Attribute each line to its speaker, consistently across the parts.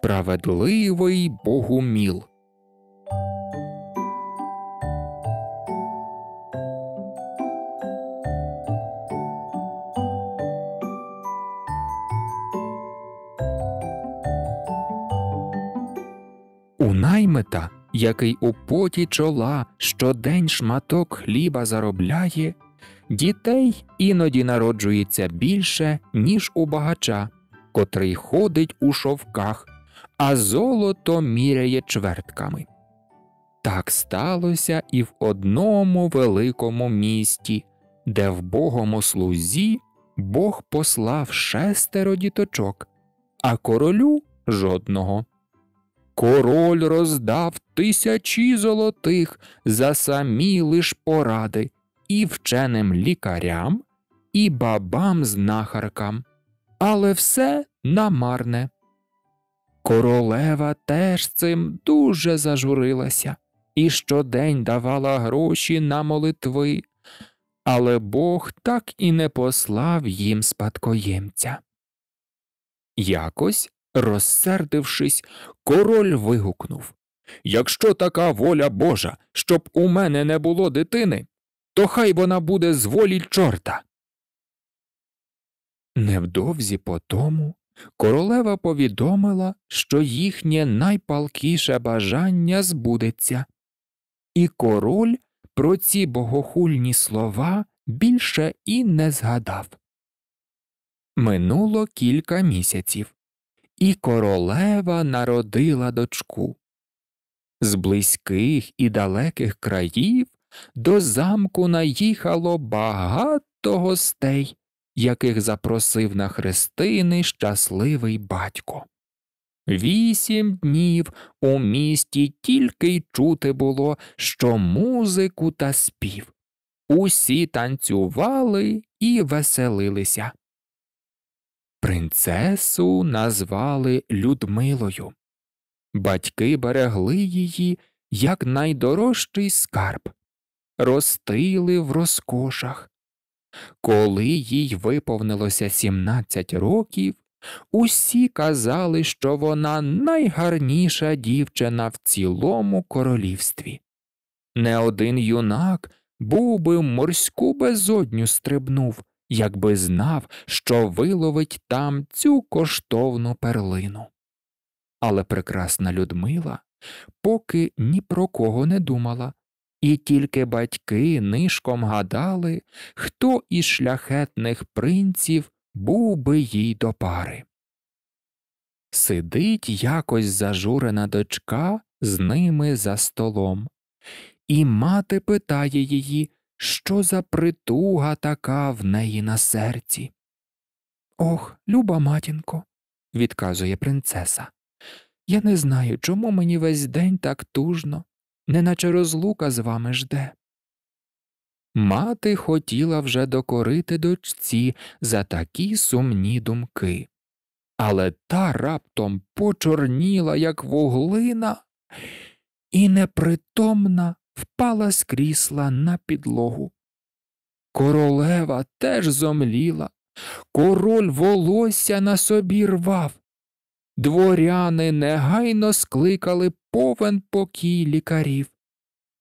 Speaker 1: справедливий богуміл. У наймита, який у поті чола щодень шматок хліба заробляє, дітей іноді народжується більше, ніж у багача, котрий ходить у шовках а золото міряє чвертками. Так сталося і в одному великому місті, де в богому слузі Бог послав шестеро діточок, а королю жодного. Король роздав тисячі золотих за самі лиш поради і вченим лікарям, і бабам знахаркам, але все намарне. Королева теж цим дуже зажурилася і щодень давала гроші на молитви, але Бог так і не послав їм спадкоємця. Якось, розсердившись, король вигукнув Якщо така воля Божа, щоб у мене не було дитини, то хай вона буде з волі чорта. Невдовзі по тому королева повідомила, що їхнє найпалкіше бажання збудеться, і король про ці богохульні слова більше і не згадав. Минуло кілька місяців, і королева народила дочку. З близьких і далеких країв до замку наїхало багато гостей яких запросив на хрестини щасливий батько. Вісім днів у місті тільки й чути було, що музику та спів. Усі танцювали і веселилися. Принцесу назвали Людмилою. Батьки берегли її як найдорожчий скарб, ростили в розкошах, коли їй виповнилося 17 років, усі казали, що вона найгарніша дівчина в цілому королівстві. Не один юнак був би морську безодню стрибнув, якби знав, що виловить там цю коштовну перлину. Але прекрасна Людмила поки ні про кого не думала, і тільки батьки нишком гадали, хто із шляхетних принців був би їй до пари. Сидить якось зажурена дочка з ними за столом, і мати питає її, що за притуга така в неї на серці. Ох, люба матінко, відказує принцеса. Я не знаю, чому мені весь день так тужно неначе розлука з вами жде. Мати хотіла вже докорити дочці за такі сумні думки, але та раптом почорніла, як вуглина, і непритомна впала з крісла на підлогу. Королева теж зомліла, король волосся на собі рвав. Дворяни негайно скликали повен покій лікарів,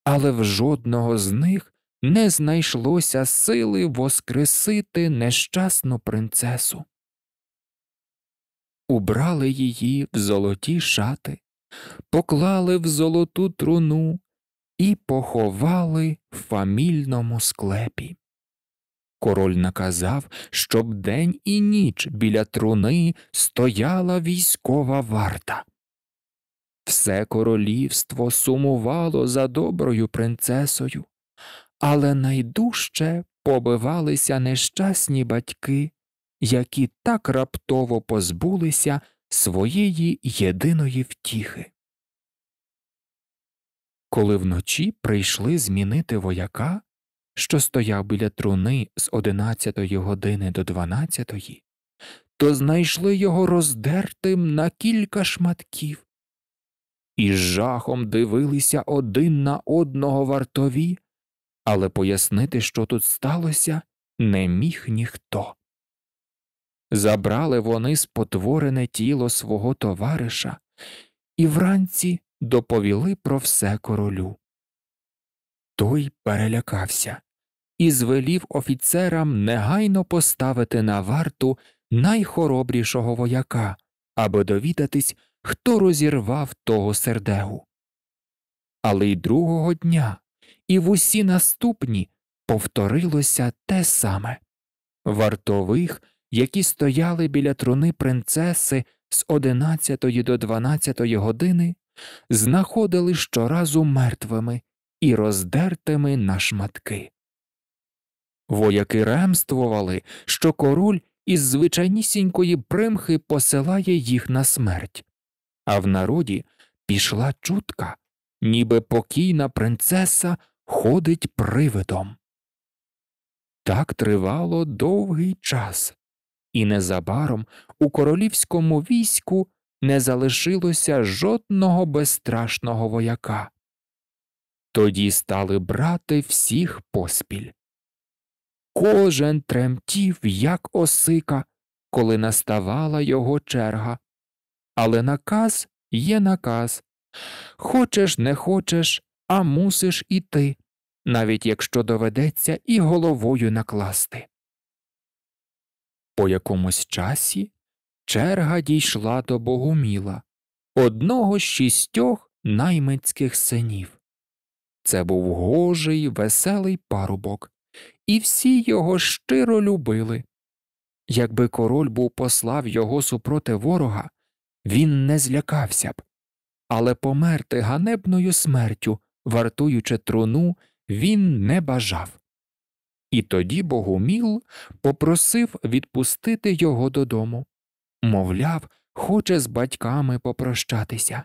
Speaker 1: але в жодного з них не знайшлося сили воскресити нещасну принцесу. Убрали її в золоті шати, поклали в золоту труну і поховали в фамільному склепі. Король наказав, щоб день і ніч біля труни стояла військова варта. Все королівство сумувало за доброю принцесою, але найдужче побивалися нещасні батьки, які так раптово позбулися своєї єдиної втіхи. Коли вночі прийшли змінити вояка, що стояв біля труни з одинадцятої години до дванадцятої, то знайшли його роздертим на кілька шматків. Із жахом дивилися один на одного вартові, але пояснити, що тут сталося, не міг ніхто. Забрали вони спотворене тіло свого товариша і вранці доповіли про все королю. Той перелякався і звелів офіцерам негайно поставити на варту найхоробрішого вояка, аби довідатись, хто розірвав того сердегу. Але й другого дня, і в усі наступні повторилося те саме вартових, які стояли біля труни принцеси з одинадцятої до дванадцятої години, знаходили щоразу мертвими і роздертими на шматки. Вояки ремствували, що король із звичайнісінької примхи посилає їх на смерть а в народі пішла чутка, ніби покійна принцеса ходить привидом. Так тривало довгий час, і незабаром у королівському війську не залишилося жодного безстрашного вояка. Тоді стали брати всіх поспіль. Кожен тремтів, як осика, коли наставала його черга, але наказ є наказ. Хочеш, не хочеш, а мусиш іти, навіть якщо доведеться і головою накласти. По якомусь часі черга дійшла до Богуміла, одного з шістьох наймецьких синів. Це був гожий, веселий парубок, і всі його щиро любили. Якби король був послав його супроти ворога, він не злякався б, але померти ганебною смертю, вартуючи труну, він не бажав. І тоді Богоміл попросив відпустити його додому мовляв, хоче з батьками попрощатися.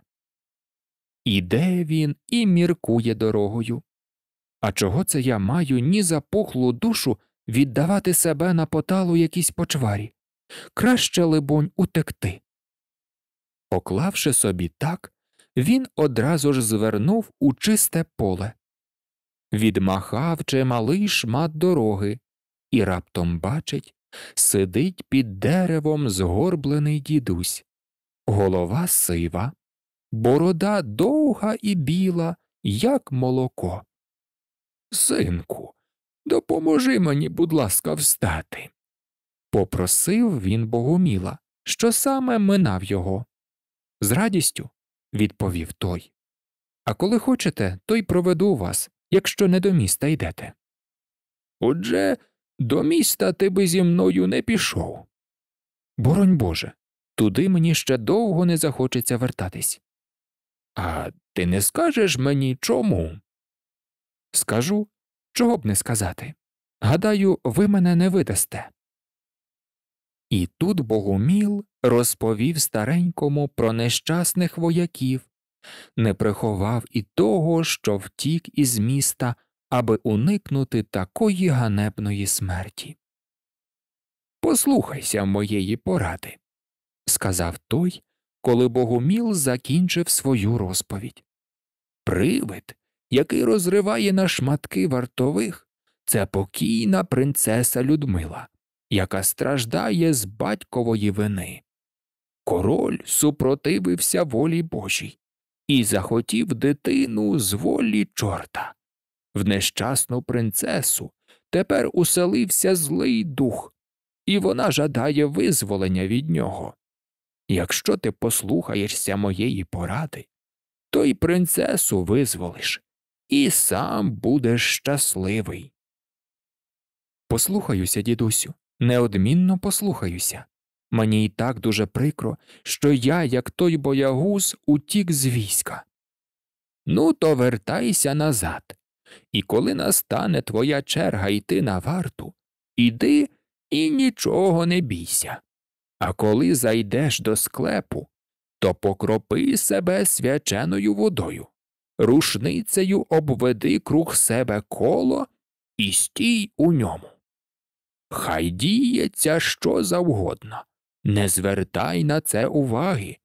Speaker 1: Іде він і міркує дорогою. А чого це я маю ні за пухлу душу віддавати себе на поталу якійсь почварі? Краще, либонь, утекти. Поклавши собі так, він одразу ж звернув у чисте поле. Відмахав чималий шмат дороги і раптом бачить, сидить під деревом згорблений дідусь, голова сива, борода довга і біла, як молоко. Синку, допоможи мені, будь ласка, встати. Попросив він богоміла, що саме минав його. З радістю, відповів той. А коли хочете, то й проведу вас, якщо не до міста йдете. Отже, до міста ти би зі мною не пішов. Боронь Боже, туди мені ще довго не захочеться вертатись. А ти не скажеш мені чому? Скажу, чого б не сказати. Гадаю, ви мене не видасте. І тут Богоміл розповів старенькому про нещасних вояків, не приховав і того, що втік із міста, аби уникнути такої ганебної смерті. Послухайся моєї поради, сказав той, коли Богоміл закінчив свою розповідь. Привид, який розриває на шматки вартових, це покійна принцеса Людмила яка страждає з батькової вини. Король супротивився волі Божій і захотів дитину з волі чорта. В нещасну принцесу тепер уселився злий дух, і вона жадає визволення від нього. Якщо ти послухаєшся моєї поради, то й принцесу визволиш, і сам будеш щасливий. Послухаюся, дідусю, неодмінно послухаюся. Мені і так дуже прикро, що я, як той боягуз, утік з війська. Ну, то вертайся назад. І коли настане твоя черга йти на варту, іди і нічого не бійся. А коли зайдеш до склепу, то покропи себе свяченою водою, рушницею обведи круг себе коло і стій у ньому. Хай діється що завгодно, не звертай на це уваги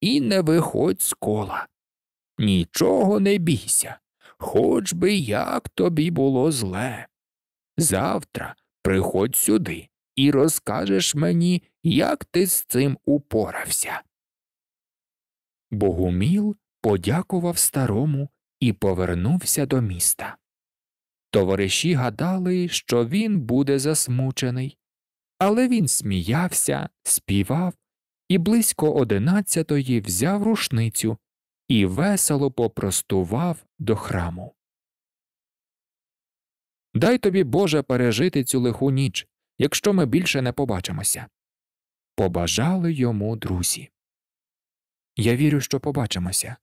Speaker 1: і не виходь з кола. Нічого не бійся, хоч би як тобі було зле. Завтра приходь сюди і розкажеш мені, як ти з цим упорався. Богуміл подякував старому і повернувся до міста. Товариші гадали, що він буде засмучений, але він сміявся, співав і близько одинадцятої взяв рушницю і весело попростував до храму. Дай тобі Боже пережити цю лиху ніч, якщо ми більше не побачимося. Побажали йому друзі. Я вірю, що побачимося.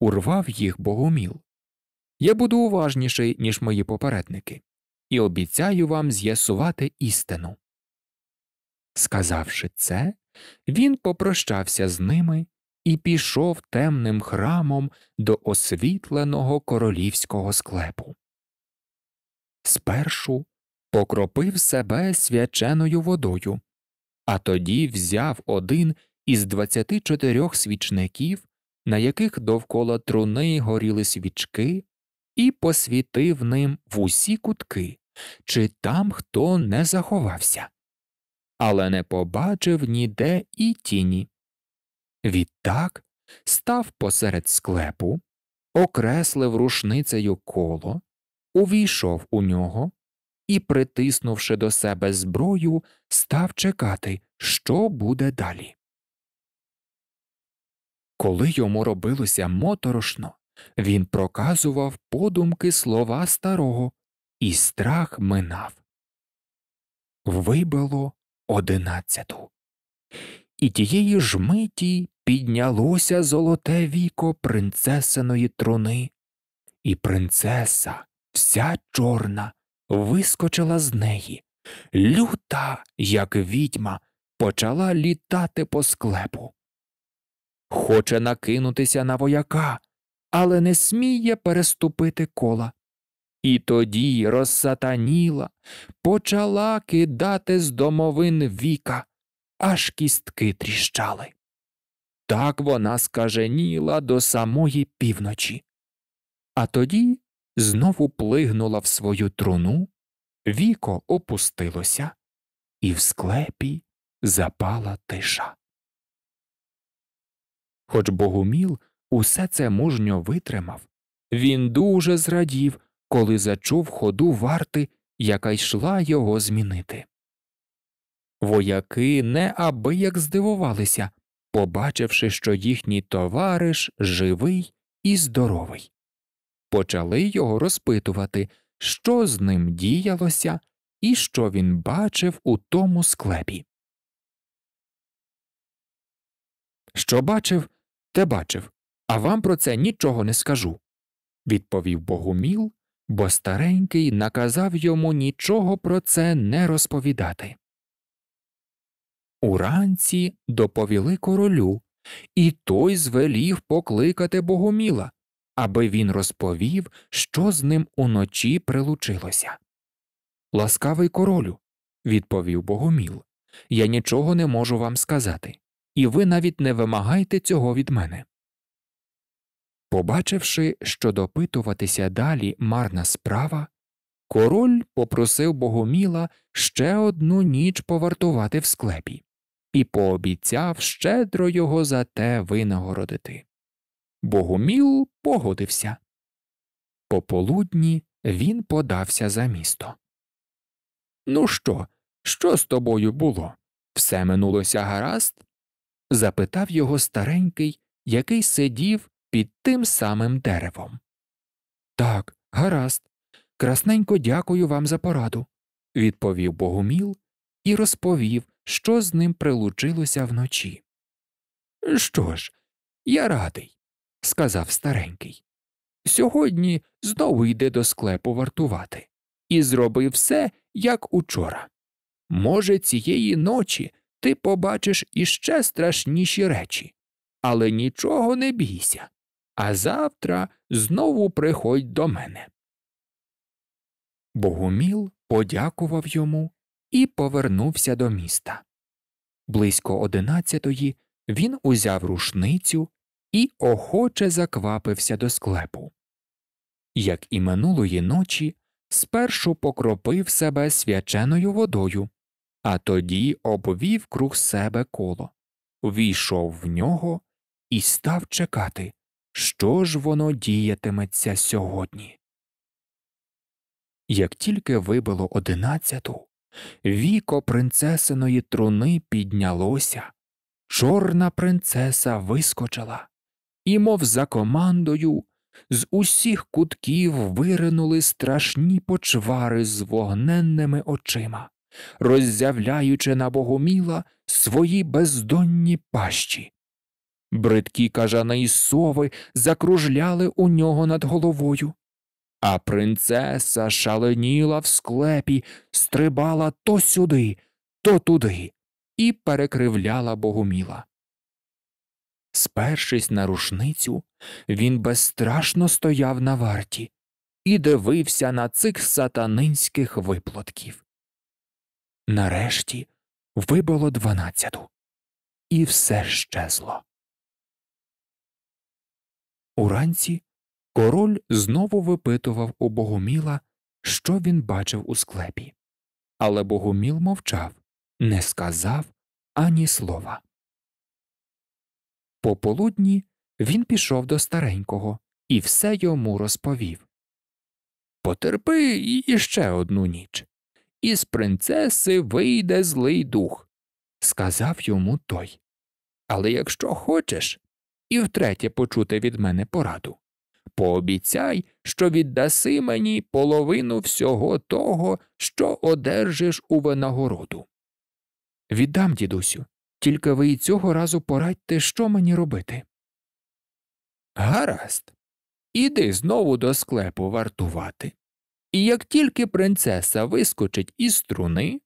Speaker 1: Урвав їх богоміл я буду уважніший, ніж мої попередники, і обіцяю вам з'ясувати істину. Сказавши це, він попрощався з ними і пішов темним храмом до освітленого королівського склепу. Спершу покропив себе свяченою водою, а тоді взяв один із 24 свічників, на яких довкола труни горіли свічки, і посвітив ним в усі кутки, чи там хто не заховався, але не побачив ніде і тіні. Відтак став посеред склепу, окреслив рушницею коло, увійшов у нього і, притиснувши до себе зброю, став чекати, що буде далі. Коли йому робилося моторошно, він проказував подумки слова старого, і страх минав. Вибило одинадцяту. І тієї ж миті піднялося золоте віко принцесиної труни, і принцеса, вся чорна, вискочила з неї. Люта, як відьма, почала літати по склепу. Хоче накинутися на вояка, але не сміє переступити кола. І тоді розсатаніла, почала кидати з домовин віка, аж кістки тріщали. Так вона скаженіла до самої півночі. А тоді знову плигнула в свою труну, віко опустилося, і в склепі запала тиша. Хоч Богуміл усе це мужньо витримав. Він дуже зрадів, коли зачув ходу варти, яка йшла його змінити. Вояки неабияк здивувалися, побачивши, що їхній товариш живий і здоровий. Почали його розпитувати, що з ним діялося і що він бачив у тому склепі. Що бачив, те бачив, а вам про це нічого не скажу, відповів Богуміл, бо старенький наказав йому нічого про це не розповідати. Уранці доповіли королю, і той звелів покликати Богоміла, аби він розповів, що з ним уночі прилучилося. Ласкавий королю, відповів Богоміл, я нічого не можу вам сказати, і ви навіть не вимагайте цього від мене. Побачивши, що допитуватися далі марна справа, король попросив Богоміла ще одну ніч повартувати в склепі і пообіцяв щедро його за те винагородити. Богоміл погодився. Пополудні він подався за місто. Ну що, що з тобою було? Все минулося гаразд? запитав його старенький, який сидів під тим самим деревом. Так, гаразд, красненько дякую вам за пораду, відповів Богоміл і розповів, що з ним прилучилося вночі. Що ж, я радий, сказав старенький. Сьогодні знову йде до склепу вартувати, і зроби все, як учора. Може, цієї ночі ти побачиш іще страшніші речі, але нічого не бійся а завтра знову приходь до мене. Богоміл подякував йому і повернувся до міста. Близько одинадцятої він узяв рушницю і охоче заквапився до склепу. Як і минулої ночі, спершу покропив себе свяченою водою, а тоді обвів круг себе коло, війшов в нього і став чекати, що ж воно діятиметься сьогодні. Як тільки вибило одинадцяту, віко принцесиної труни піднялося, чорна принцеса вискочила, і, мов за командою, з усіх кутків виринули страшні почвари з вогненними очима, роззявляючи на богоміла свої бездонні пащі, Бридкі кажани і сови закружляли у нього над головою, а принцеса шаленіла в склепі, стрибала то сюди, то туди і перекривляла богоміла. Спершись на рушницю, він безстрашно стояв на варті і дивився на цих сатанинських виплотків. Нарешті вибило дванадцяту, і все щезло. Уранці король знову випитував у Богоміла, що він бачив у склепі, але Богоміл мовчав, не сказав ані слова. Пополудні він пішов до старенького і все йому розповів Потерпи іще одну ніч, із принцеси вийде злий дух, сказав йому той. Але якщо хочеш, і втретє почути від мене пораду. Пообіцяй, що віддаси мені половину всього того, що одержиш у винагороду. Віддам, дідусю, тільки ви й цього разу порадьте, що мені робити. Гаразд, іди знову до склепу вартувати. І як тільки принцеса вискочить із струни,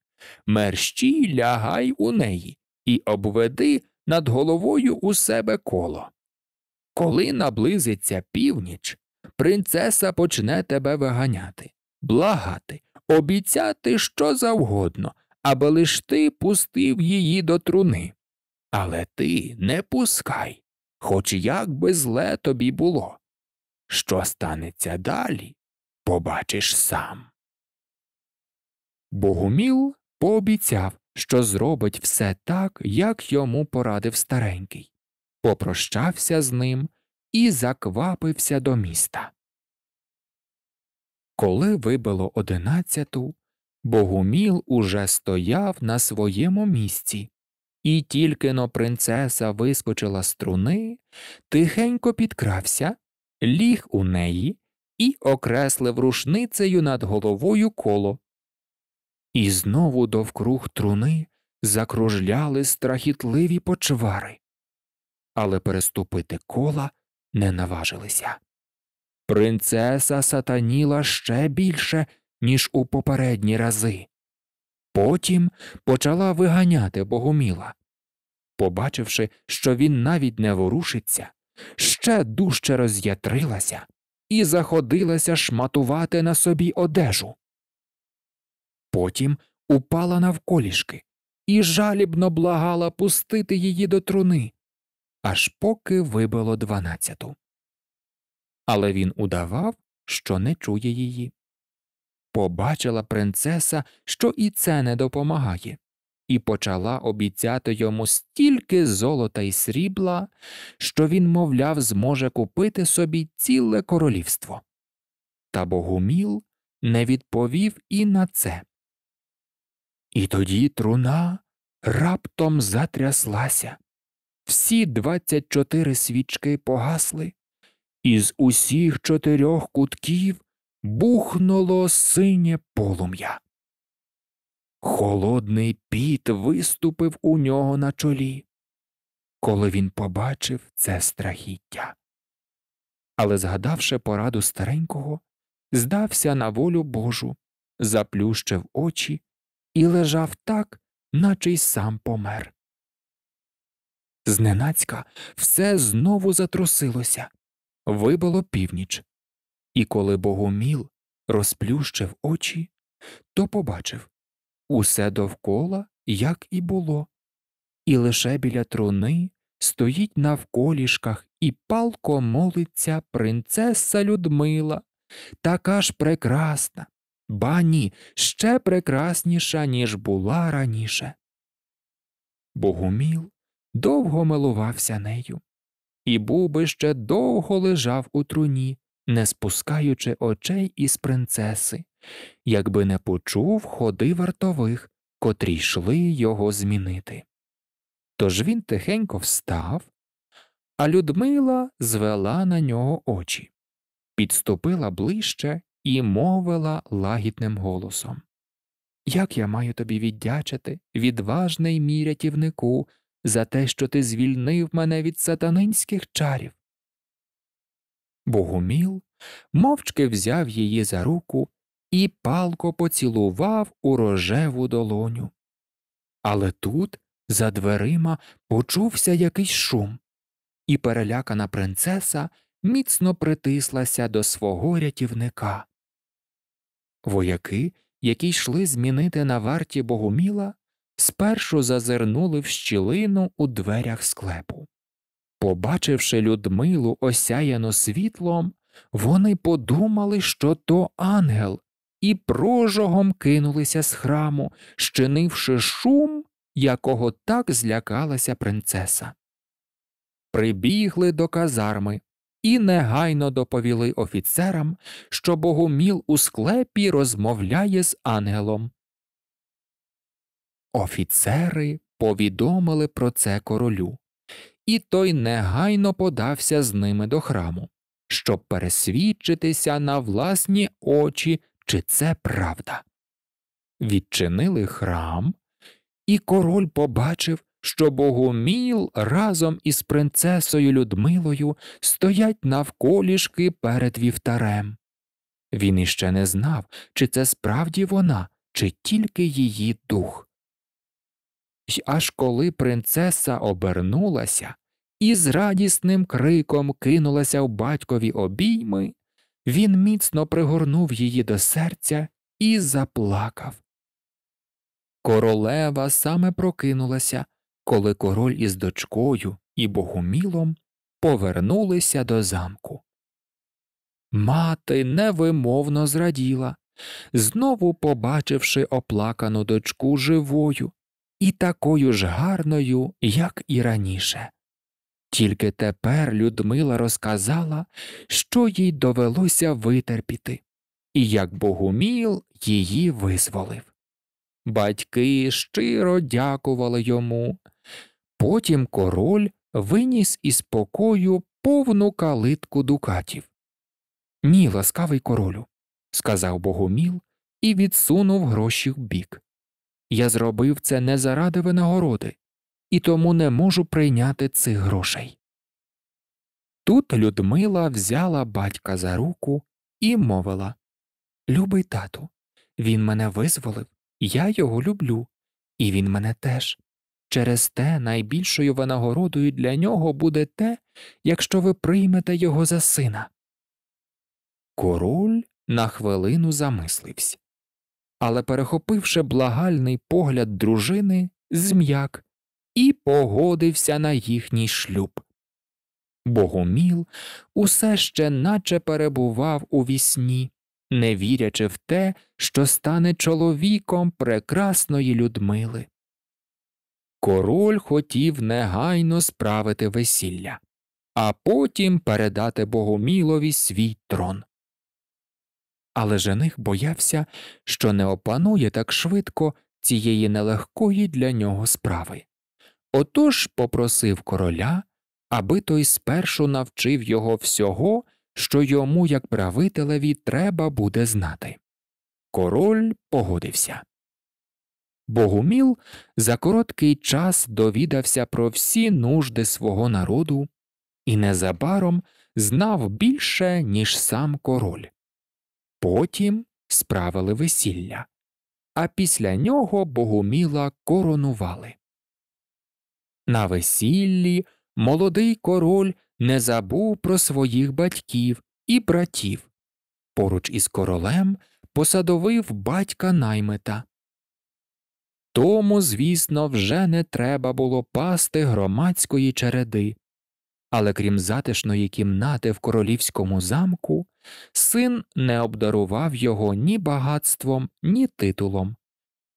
Speaker 1: мерщій лягай у неї і обведи над головою у себе коло. Коли наблизиться північ, принцеса почне тебе виганяти, благати, обіцяти що завгодно, аби лиш ти пустив її до труни. Але ти не пускай, хоч як би зле тобі було. Що станеться далі, побачиш сам. Богоміл пообіцяв, що зробить все так, як йому порадив старенький, попрощався з ним і заквапився до міста. Коли вибило одинадцяту, Богуміл уже стояв на своєму місці, і тільки но принцеса вискочила з труни, тихенько підкрався, ліг у неї і окреслив рушницею над головою коло, і знову довкруг труни закружляли страхітливі почвари, але переступити кола не наважилися. Принцеса сатаніла ще більше, ніж у попередні рази. Потім почала виганяти богоміла. Побачивши, що він навіть не ворушиться, ще дужче роз'ятрилася і заходилася шматувати на собі одежу. Потім упала навколішки і жалібно благала пустити її до труни, аж поки вибило дванадцяту. Але він удавав, що не чує її. Побачила принцеса, що і це не допомагає, і почала обіцяти йому стільки золота і срібла, що він, мовляв, зможе купити собі ціле королівство. Та богуміл не відповів і на це. І тоді труна раптом затряслася. Всі двадцять чотири свічки погасли, із усіх чотирьох кутків бухнуло синє полум'я. Холодний піт виступив у нього на чолі, коли він побачив це страхіття. Але, згадавши пораду старенького, здався на волю Божу, заплющив очі і лежав так, наче й сам помер. Зненацька все знову затрусилося, вибило північ, і коли Богоміл розплющив очі, то побачив усе довкола, як і було, і лише біля труни стоїть на вколішках і палко молиться принцеса Людмила, така ж прекрасна, ба ні, ще прекрасніша, ніж була раніше. Богуміл довго милувався нею, і буби ще довго лежав у труні, не спускаючи очей із принцеси, якби не почув ходи вартових, котрі йшли його змінити. Тож він тихенько встав, а Людмила звела на нього очі, підступила ближче і мовила лагідним голосом Як я маю тобі віддячити, відважний мій рятівнику, за те, що ти звільнив мене від сатанинських чарів? Богуміл мовчки взяв її за руку і палко поцілував у рожеву долоню. Але тут за дверима почувся якийсь шум, і перелякана принцеса міцно притислася до свого рятівника. Вояки, які йшли змінити на варті богоміла, спершу зазирнули в щілину у дверях склепу. Побачивши Людмилу осяяну світлом, вони подумали, що то ангел, і прожогом кинулися з храму, щинивши шум, якого так злякалася принцеса. Прибігли до казарми, і негайно доповіли офіцерам, що Богоміл у склепі розмовляє з ангелом. Офіцери повідомили про це королю, і той негайно подався з ними до храму, щоб пересвідчитися на власні очі, чи це правда. Відчинили храм, і король побачив, що Богоміл разом із принцесою Людмилою стоять навколішки перед вівтарем. Він іще не знав, чи це справді вона, чи тільки її дух. І аж коли принцеса обернулася і з радісним криком кинулася в батькові обійми, він міцно пригорнув її до серця і заплакав. Королева саме прокинулася, коли король із дочкою і богомілом повернулися до замку. Мати невимовно зраділа, знову побачивши оплакану дочку живою і такою ж гарною, як і раніше. Тільки тепер Людмила розказала, що їй довелося витерпіти, і як богуміл її визволив. Батьки щиро дякували йому Потім король виніс із покою повну калитку дукатів. Ні, ласкавий королю, сказав богоміл і відсунув гроші вбік. Я зробив це не заради винагороди, і тому не можу прийняти цих грошей. Тут Людмила взяла батька за руку і мовила Любий тату, він мене визволив, я його люблю, і він мене теж. Через те найбільшою винагородою для нього буде те, якщо ви приймете його за сина. Король на хвилину замислився, але, перехопивши благальний погляд дружини, зм'як і погодився на їхній шлюб. Богоміл усе ще наче перебував у вісні, не вірячи в те, що стане чоловіком прекрасної Людмили. Король хотів негайно справити весілля, а потім передати Богомілові свій трон. Але жених боявся, що не опанує так швидко цієї нелегкої для нього справи. Отож попросив короля, аби той спершу навчив його всього, що йому, як правителеві, треба буде знати. Король погодився. Богуміл за короткий час довідався про всі нужди свого народу і незабаром знав більше, ніж сам король. Потім справили весілля, а після нього Богуміла коронували. На весіллі молодий король не забув про своїх батьків і братів. Поруч із королем посадовив батька наймита. Тому, звісно, вже не треба було пасти громадської череди. Але крім затишної кімнати в королівському замку, син не обдарував його ні багатством, ні титулом,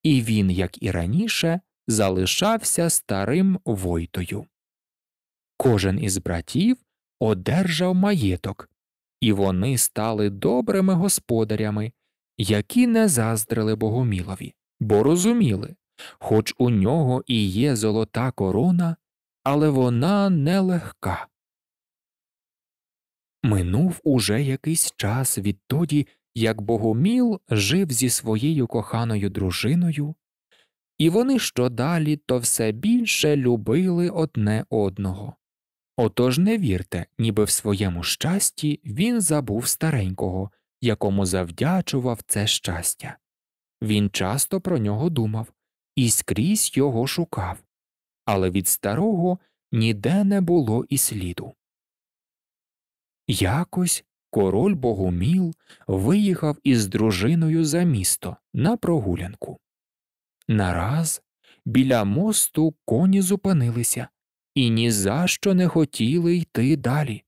Speaker 1: і він, як і раніше, залишався старим войтою. Кожен із братів одержав маєток, і вони стали добрими господарями, які не заздрили Богомілові, бо розуміли, хоч у нього і є золота корона, але вона нелегка. Минув уже якийсь час відтоді, як Богоміл жив зі своєю коханою дружиною, і вони щодалі то все більше любили одне одного. Отож не вірте, ніби в своєму щасті він забув старенького, якому завдячував це щастя. Він часто про нього думав, і скрізь його шукав, але від старого ніде не було і сліду. Якось король Богоміл виїхав із дружиною за місто на прогулянку. Нараз біля мосту коні зупинилися і ні за що не хотіли йти далі.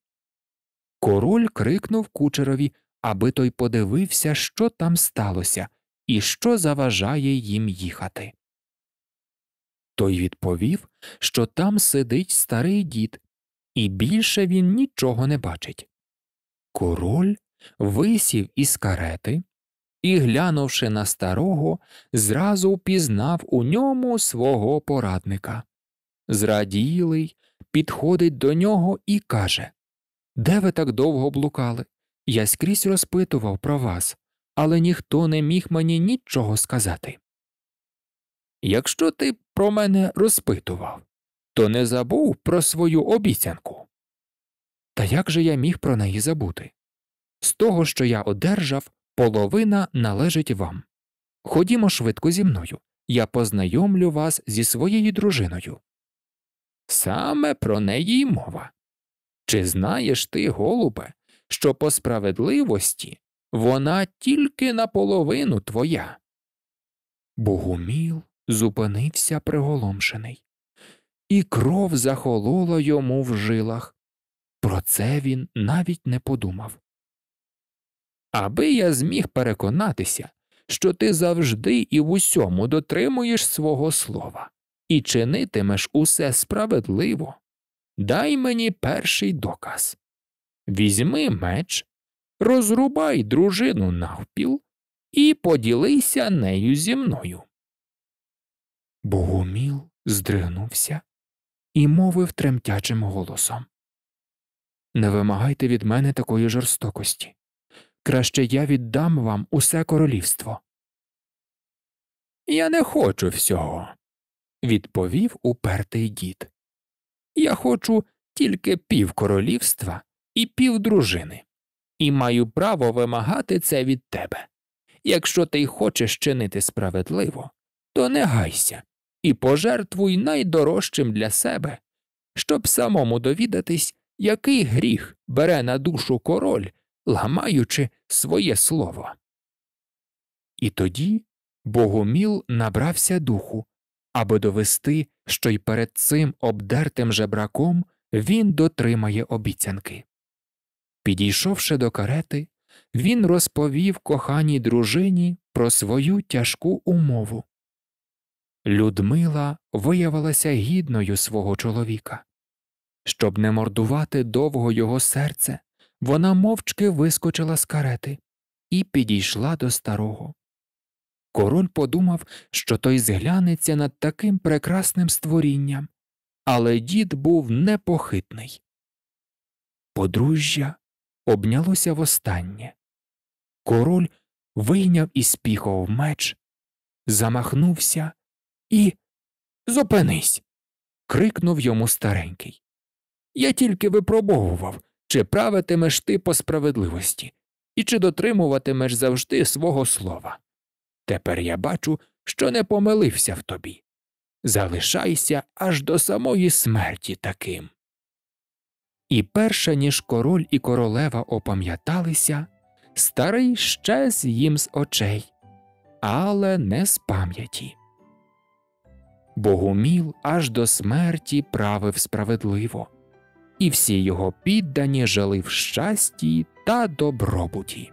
Speaker 1: Король крикнув кучерові, аби той подивився, що там сталося і що заважає їм їхати. Той відповів, що там сидить старий дід, і більше він нічого не бачить. Король висів із карети і, глянувши на старого, зразу впізнав у ньому свого порадника. Зраділий підходить до нього і каже Де ви так довго блукали? Я скрізь розпитував про вас, але ніхто не міг мені нічого сказати. Якщо ти про мене розпитував, то не забув про свою обіцянку. Та як же я міг про неї забути? З того, що я одержав, половина належить вам. Ходімо швидко зі мною, я познайомлю вас зі своєю дружиною. Саме про неї й мова. Чи знаєш ти, голубе, що по справедливості вона тільки наполовину твоя? Богоміл зупинився приголомшений, і кров захолола йому в жилах. Про це він навіть не подумав. Аби я зміг переконатися, що ти завжди і в усьому дотримуєш свого слова і чинитимеш усе справедливо, дай мені перший доказ візьми меч, розрубай дружину навпіл і поділися нею зі мною. Богоміл здригнувся і мовив тремтячим голосом Не вимагайте від мене такої жорстокості. Краще я віддам вам усе королівство. Я не хочу всього, відповів упертий дід. Я хочу тільки пів королівства і пів дружини, і маю право вимагати це від тебе. Якщо ти й хочеш чинити справедливо, то не гайся і пожертвуй найдорожчим для себе, щоб самому довідатись, який гріх бере на душу король, ламаючи своє слово. І тоді Богоміл набрався духу, аби довести, що й перед цим обдертим жебраком він дотримає обіцянки. Підійшовши до карети, він розповів коханій дружині про свою тяжку умову Людмила виявилася гідною свого чоловіка. Щоб не мордувати довго його серце, вона мовчки вискочила з карети і підійшла до старого. Король подумав, що той зглянеться над таким прекрасним створінням, але дід був непохитний. Подружжя обнялося востаннє. Король вийняв із піхов меч, замахнувся і зупинись. крикнув йому старенький. Я тільки випробовував, чи правитимеш ти по справедливості, і чи дотримуватимеш завжди свого слова. Тепер я бачу, що не помилився в тобі. Залишайся аж до самої смерті таким. І перша ніж король і королева опам'яталися, старий щез їм з очей, але не з пам'яті. Богоміл аж до смерті правив справедливо, і всі його піддані жили в щасті та добробуті.